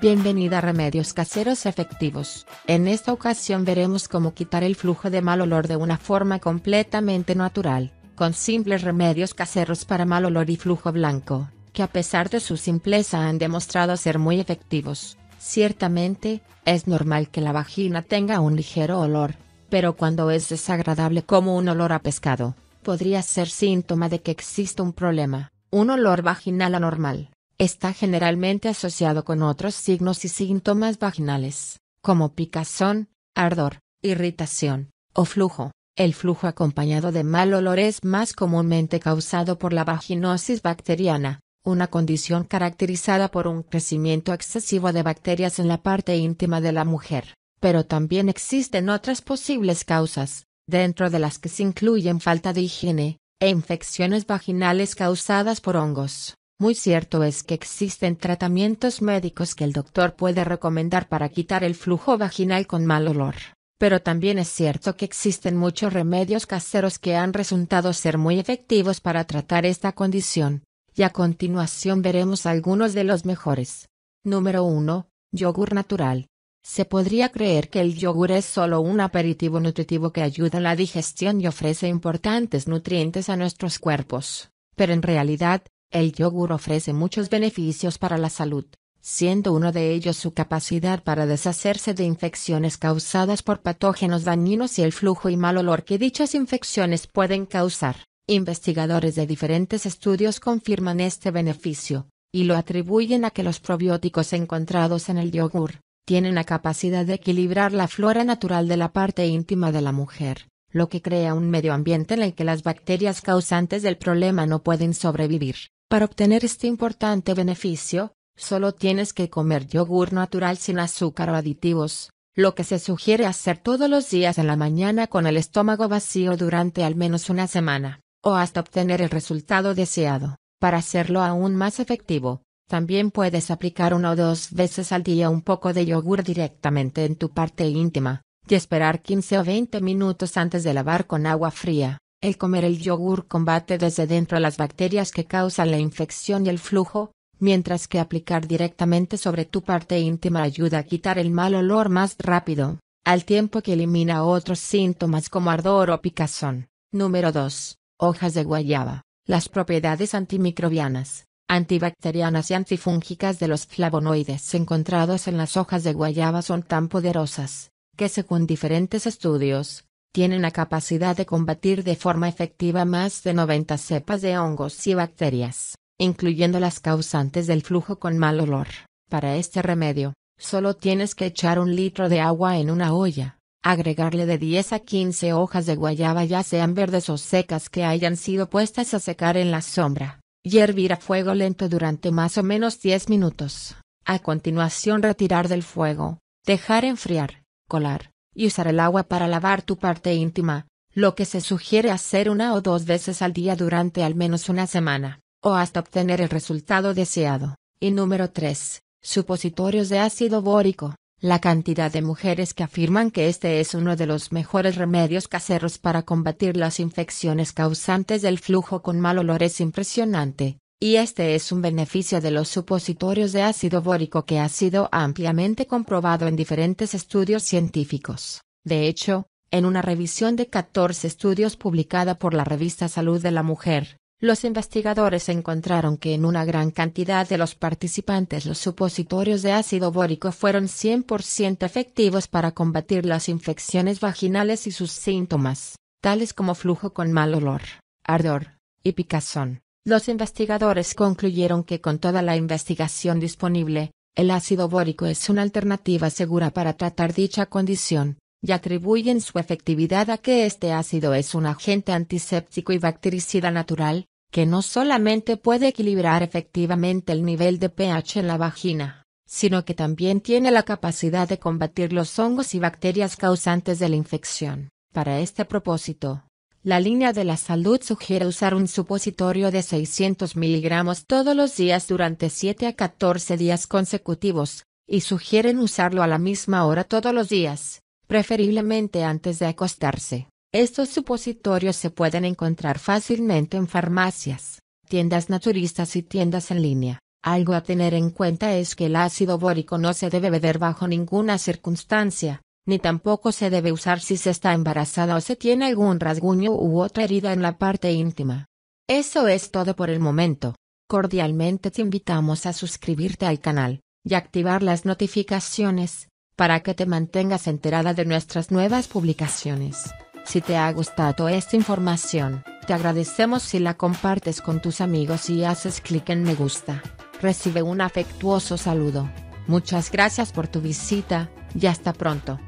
Bienvenida a Remedios Caseros Efectivos. En esta ocasión veremos cómo quitar el flujo de mal olor de una forma completamente natural, con simples remedios caseros para mal olor y flujo blanco, que a pesar de su simpleza han demostrado ser muy efectivos. Ciertamente, es normal que la vagina tenga un ligero olor, pero cuando es desagradable como un olor a pescado, podría ser síntoma de que existe un problema, un olor vaginal anormal. Está generalmente asociado con otros signos y síntomas vaginales, como picazón, ardor, irritación, o flujo. El flujo acompañado de mal olor es más comúnmente causado por la vaginosis bacteriana, una condición caracterizada por un crecimiento excesivo de bacterias en la parte íntima de la mujer, pero también existen otras posibles causas, dentro de las que se incluyen falta de higiene, e infecciones vaginales causadas por hongos. Muy cierto es que existen tratamientos médicos que el doctor puede recomendar para quitar el flujo vaginal con mal olor, pero también es cierto que existen muchos remedios caseros que han resultado ser muy efectivos para tratar esta condición, y a continuación veremos algunos de los mejores. Número 1. Yogur natural. Se podría creer que el yogur es solo un aperitivo nutritivo que ayuda a la digestión y ofrece importantes nutrientes a nuestros cuerpos, pero en realidad, el yogur ofrece muchos beneficios para la salud, siendo uno de ellos su capacidad para deshacerse de infecciones causadas por patógenos dañinos y el flujo y mal olor que dichas infecciones pueden causar. Investigadores de diferentes estudios confirman este beneficio, y lo atribuyen a que los probióticos encontrados en el yogur, tienen la capacidad de equilibrar la flora natural de la parte íntima de la mujer, lo que crea un medio ambiente en el que las bacterias causantes del problema no pueden sobrevivir. Para obtener este importante beneficio, solo tienes que comer yogur natural sin azúcar o aditivos, lo que se sugiere hacer todos los días en la mañana con el estómago vacío durante al menos una semana, o hasta obtener el resultado deseado. Para hacerlo aún más efectivo, también puedes aplicar una o dos veces al día un poco de yogur directamente en tu parte íntima, y esperar 15 o 20 minutos antes de lavar con agua fría. El comer el yogur combate desde dentro las bacterias que causan la infección y el flujo, mientras que aplicar directamente sobre tu parte íntima ayuda a quitar el mal olor más rápido, al tiempo que elimina otros síntomas como ardor o picazón. Número 2. Hojas de guayaba. Las propiedades antimicrobianas, antibacterianas y antifúngicas de los flavonoides encontrados en las hojas de guayaba son tan poderosas, que según diferentes estudios, tienen la capacidad de combatir de forma efectiva más de 90 cepas de hongos y bacterias, incluyendo las causantes del flujo con mal olor. Para este remedio, solo tienes que echar un litro de agua en una olla, agregarle de 10 a 15 hojas de guayaba ya sean verdes o secas que hayan sido puestas a secar en la sombra, y hervir a fuego lento durante más o menos 10 minutos. A continuación retirar del fuego, dejar enfriar, colar, y usar el agua para lavar tu parte íntima, lo que se sugiere hacer una o dos veces al día durante al menos una semana, o hasta obtener el resultado deseado. Y número 3. Supositorios de ácido bórico. La cantidad de mujeres que afirman que este es uno de los mejores remedios caseros para combatir las infecciones causantes del flujo con mal olor es impresionante. Y este es un beneficio de los supositorios de ácido bórico que ha sido ampliamente comprobado en diferentes estudios científicos. De hecho, en una revisión de 14 estudios publicada por la revista Salud de la Mujer, los investigadores encontraron que en una gran cantidad de los participantes los supositorios de ácido bórico fueron 100% efectivos para combatir las infecciones vaginales y sus síntomas, tales como flujo con mal olor, ardor y picazón. Los investigadores concluyeron que con toda la investigación disponible, el ácido bórico es una alternativa segura para tratar dicha condición, y atribuyen su efectividad a que este ácido es un agente antiséptico y bactericida natural, que no solamente puede equilibrar efectivamente el nivel de pH en la vagina, sino que también tiene la capacidad de combatir los hongos y bacterias causantes de la infección. Para este propósito, la línea de la salud sugiere usar un supositorio de 600 miligramos todos los días durante 7 a 14 días consecutivos, y sugieren usarlo a la misma hora todos los días, preferiblemente antes de acostarse. Estos supositorios se pueden encontrar fácilmente en farmacias, tiendas naturistas y tiendas en línea. Algo a tener en cuenta es que el ácido bórico no se debe beber bajo ninguna circunstancia, ni tampoco se debe usar si se está embarazada o se tiene algún rasguño u otra herida en la parte íntima. Eso es todo por el momento. Cordialmente te invitamos a suscribirte al canal y activar las notificaciones para que te mantengas enterada de nuestras nuevas publicaciones. Si te ha gustado esta información, te agradecemos si la compartes con tus amigos y haces clic en me gusta. Recibe un afectuoso saludo. Muchas gracias por tu visita, y hasta pronto.